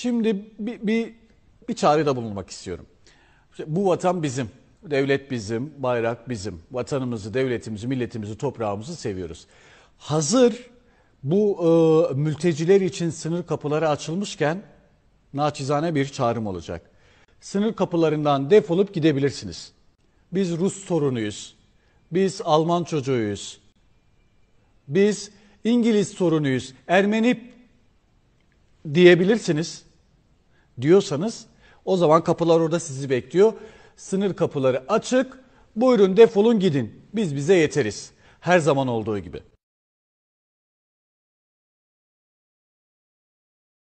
Şimdi bir, bir, bir çağrıda bulunmak istiyorum. Bu vatan bizim, devlet bizim, bayrak bizim. Vatanımızı, devletimizi, milletimizi, toprağımızı seviyoruz. Hazır bu e, mülteciler için sınır kapıları açılmışken naçizane bir çağrım olacak. Sınır kapılarından defolup gidebilirsiniz. Biz Rus sorunuyuz. Biz Alman çocuğuyuz. Biz İngiliz sorunuyuz. Ermeni diyebilirsiniz diyorsanız o zaman kapılar orada sizi bekliyor. Sınır kapıları açık. Buyurun defolun gidin. Biz bize yeteriz. Her zaman olduğu gibi.